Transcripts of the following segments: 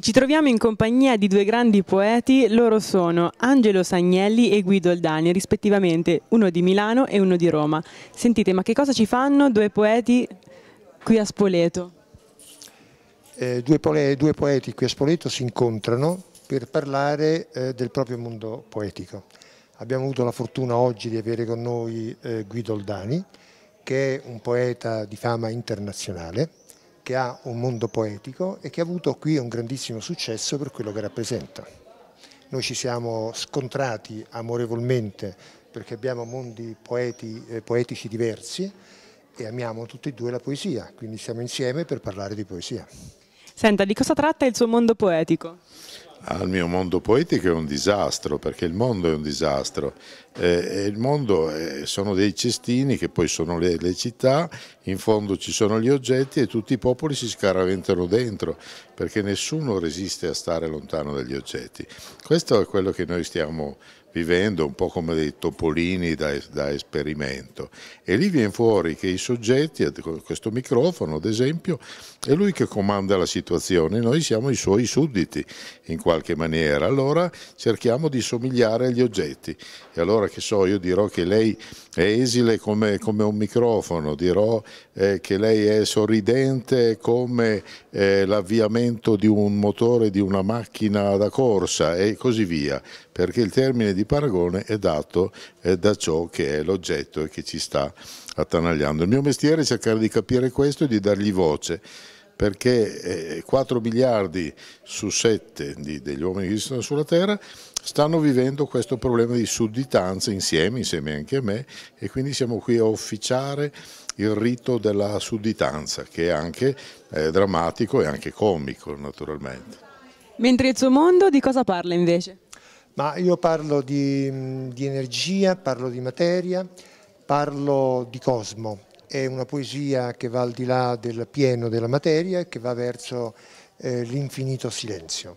Ci troviamo in compagnia di due grandi poeti, loro sono Angelo Sagnelli e Guido Oldani, rispettivamente uno di Milano e uno di Roma. Sentite, ma che cosa ci fanno due poeti qui a Spoleto? Eh, due, due, poeti qui a Spoleto si incontrano per parlare eh, del proprio mondo poetico. Abbiamo avuto la fortuna oggi di avere con noi eh, Guido Oldani, che è un poeta di fama internazionale, che ha un mondo poetico e che ha avuto qui un grandissimo successo per quello che rappresenta. Noi ci siamo scontrati amorevolmente perché abbiamo mondi poeti, eh, poetici diversi e amiamo tutti e due la poesia, quindi siamo insieme per parlare di poesia. Senta, di cosa tratta il suo mondo poetico? Ah, il mio mondo poetico è un disastro, perché il mondo è un disastro eh, il mondo eh, sono dei cestini che poi sono le, le, città, in fondo ci sono gli oggetti e tutti i popoli si scaraventano dentro perché nessuno resiste a stare lontano dagli oggetti. Questo è quello che noi stiamo vivendo, un po' come dei topolini da, da esperimento. E lì viene fuori che i soggetti, questo microfono ad esempio, è lui che comanda la situazione, noi siamo i suoi sudditi in qualche maniera, allora cerchiamo di somigliare agli oggetti. E allora che so, io dirò che lei è esile come, come un microfono, dirò eh, che lei è sorridente come eh, l'avviamento di un motore di una macchina da corsa e così via, perché il termine di paragone è dato eh, da ciò che è l'oggetto e che ci sta attanagliando. Il mio mestiere è cercare di capire questo e di dargli voce perché 4 eh, miliardi su 7 di, degli uomini che esistono sulla Terra stanno vivendo questo problema di sudditanza insieme, insieme anche a me, e quindi siamo qui a officiare il rito della sudditanza, che è anche eh, drammatico e anche comico naturalmente. Mentre il suo mondo di cosa parla invece? Ma io parlo di, di energia, parlo di materia, parlo di cosmo è una poesia che va al di là del pieno della materia e che va verso eh, l'infinito silenzio.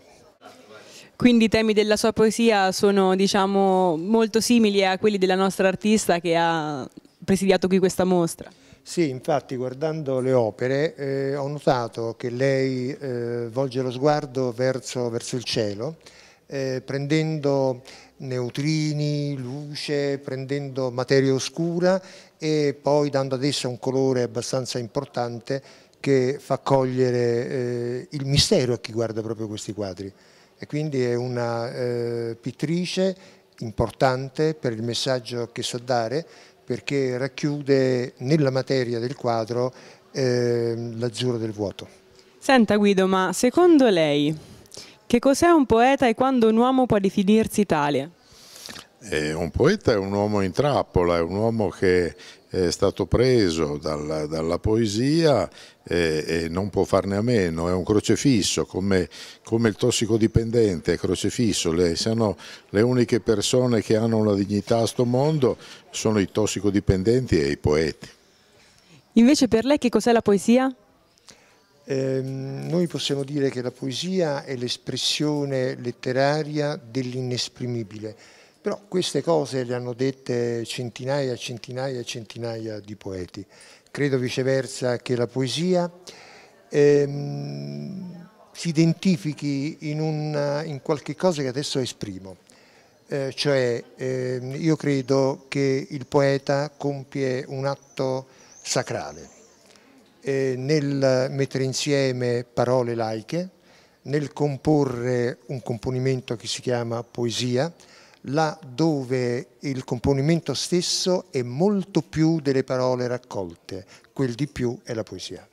Quindi i temi della sua poesia sono diciamo, molto simili a quelli della nostra artista che ha presidiato qui questa mostra. Sì, infatti guardando le opere eh, ho notato che lei eh, volge lo sguardo verso, verso il cielo, eh, prendendo neutrini, luce, prendendo materia oscura e poi dando ad essa un colore abbastanza importante che fa cogliere eh, il mistero a chi guarda proprio questi quadri. E quindi è una eh, pittrice importante per il messaggio che so dare perché racchiude nella materia del quadro eh, l'azzurro del vuoto. Senta Guido, ma secondo lei che cos'è un poeta e quando un uomo può definirsi Italia? Eh, un poeta è un uomo in trappola, è un uomo che è stato preso dalla, dalla poesia e, eh, e, non può farne a meno, è un crocefisso come, come il tossicodipendente, è crocefisso, le, sono le uniche persone che hanno una dignità a sto mondo sono i tossicodipendenti e i poeti. Invece per lei che cos'è la poesia? Ehm, noi possiamo dire che la poesia è l'espressione letteraria dell'inesprimibile, però queste cose le hanno dette centinaia e centinaia e centinaia di poeti. Credo viceversa che la poesia ehm, si identifichi in, una, in, qualche cosa che adesso esprimo. Eh, cioè ehm, io credo che il poeta compie un atto sacrale eh, nel mettere insieme parole laiche, nel comporre un componimento che si chiama poesia, là dove il componimento stesso è molto più delle parole raccolte, quel di più è la poesia.